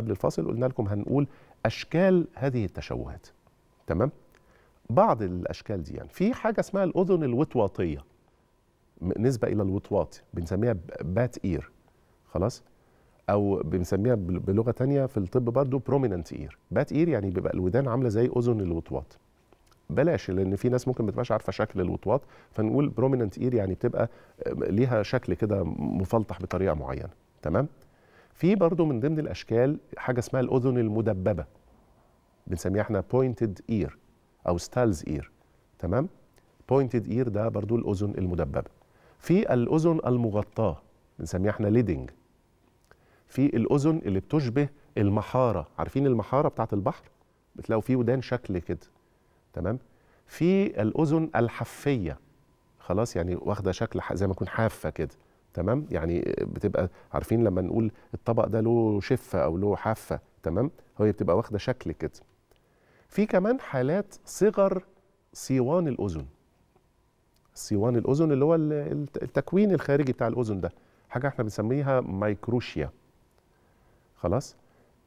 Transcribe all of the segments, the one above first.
قبل الفاصل قلنا لكم هنقول اشكال هذه التشوهات تمام بعض الاشكال دي يعني في حاجه اسمها الاذن الوطواطيه نسبه الى الوطواط بنسميها بات اير خلاص او بنسميها بلغه تانية في الطب برضو بروميننت اير بات اير يعني بيبقى الودان عامله زي اذن الوطواط بلاش لان في ناس ممكن ما تبقاش عارفه شكل الوطواط فنقول بروميننت اير يعني بتبقى آه، ليها شكل كده مفلطح بطريقه معينه تمام في برضو من ضمن الاشكال حاجه اسمها الاذن المدببه بنسميها احنا بوينتد اير او ستالز اير تمام بوينتد اير ده برضو الاذن المدببه في الاذن المغطاه بنسميها احنا ليدنج في الاذن اللي بتشبه المحاره عارفين المحاره بتاعه البحر بتلاقوا فيه ودان شكل كده تمام في الاذن الحفيه خلاص يعني واخده شكل زي ما يكون حافه كده تمام يعني بتبقى عارفين لما نقول الطبق ده له شفه او له حافه تمام هي بتبقى واخده شكل كده في كمان حالات صغر صيوان الاذن صيوان الاذن اللي هو التكوين الخارجي بتاع الاذن ده حاجه احنا بنسميها مايكروشيا خلاص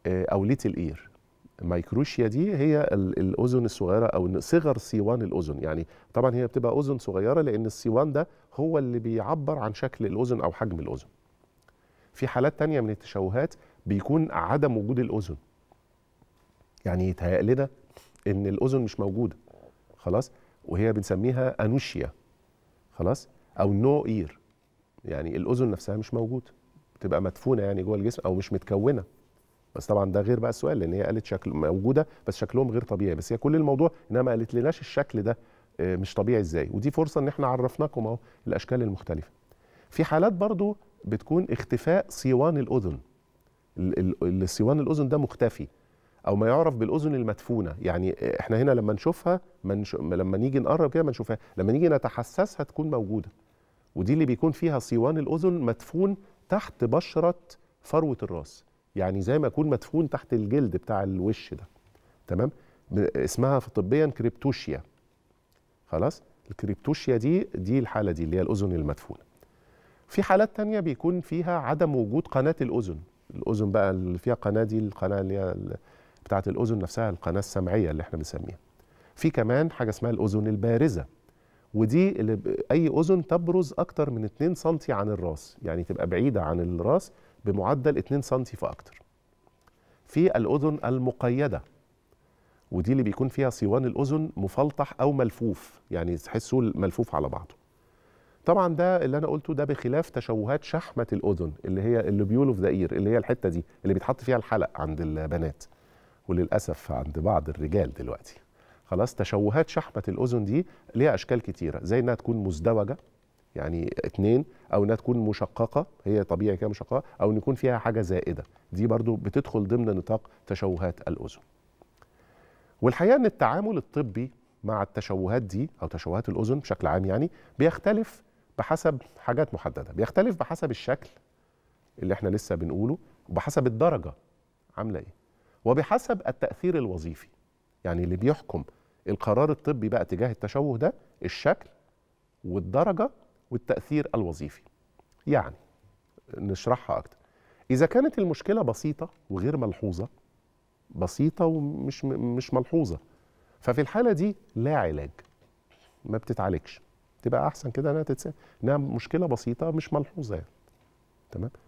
آه، او ليتل اير المايكروشيا دي هي الاذن الصغيره او صغر سي 1 الاذن يعني طبعا هي بتبقى اذن صغيره لان السي 1 ده هو اللي بيعبر عن شكل الاذن او حجم الاذن في حالات تانية من التشوهات بيكون عدم وجود الاذن يعني يتهيأ لنا ان الاذن مش موجوده خلاص وهي بنسميها انوشيا خلاص او نو no اير يعني الاذن نفسها مش موجوده بتبقى مدفونه يعني جوه الجسم او مش متكونه بس طبعا ده غير بقى السؤال لان هي قالت شكل موجوده بس شكلهم غير طبيعي بس هي كل الموضوع انها ما قالت لناش الشكل ده آه، مش طبيعي ازاي ودي فرصه ان احنا عرفناكم اهو الاشكال المختلفه في حالات برضو بتكون اختفاء صيوان الاذن الصيوان الاذن ده مختفي او ما يعرف بالاذن المدفونه يعني آه، احنا هنا لما نشوفها منش... لما نيجي نقرب كده ما نشوفها لما نيجي نتحسسها تكون موجوده ودي اللي بيكون فيها صيوان الاذن مدفون تحت بشره فروه الراس يعني زي ما يكون مدفون تحت الجلد بتاع الوش ده تمام اسمها طبيا كريبتوشيا خلاص الكريبتوشيا دي دي الحاله دي اللي هي الاذن المدفونه في حالات تانية بيكون فيها عدم وجود قناه الاذن الاذن بقى اللي فيها قناه دي القناه اللي هي بتاعه الاذن نفسها القناه السمعيه اللي احنا بنسميها في كمان حاجه اسمها الاذن البارزه ودي اللي اي اذن تبرز اكتر من 2 سم عن الراس يعني تبقى بعيده عن الراس بمعدل 2 سم فاكتر في الاذن المقيده ودي اللي بيكون فيها صوان الاذن مفلطح او ملفوف يعني تحسه ملفوف على بعضه طبعا ده اللي انا قلته ده بخلاف تشوهات شحمه الاذن اللي هي اللوبيول اوف ذا اير اللي هي الحته دي اللي بيتحط فيها الحلق عند البنات وللاسف عند بعض الرجال دلوقتي خلاص تشوهات شحمه الاذن دي ليها اشكال كتيره زي انها تكون مزدوجه يعني اتنين او انها تكون مشققه هي طبيعي كده مشققه او ان يكون فيها حاجه زائده دي برضو بتدخل ضمن نطاق تشوهات الاذن والحقيقه ان التعامل الطبي مع التشوهات دي او تشوهات الاذن بشكل عام يعني بيختلف بحسب حاجات محدده بيختلف بحسب الشكل اللي احنا لسه بنقوله وبحسب الدرجه عامله ايه وبحسب التاثير الوظيفي يعني اللي بيحكم القرار الطبي بقى تجاه التشوه ده الشكل والدرجه والتأثير الوظيفي يعني نشرحها أكتر إذا كانت المشكلة بسيطة وغير ملحوظة بسيطة ومش مش ملحوظة ففي الحالة دي لا علاج ما بتتعالجش تبقى أحسن كده إنها تتسأل إنها مشكلة بسيطة مش ملحوظة يعني تمام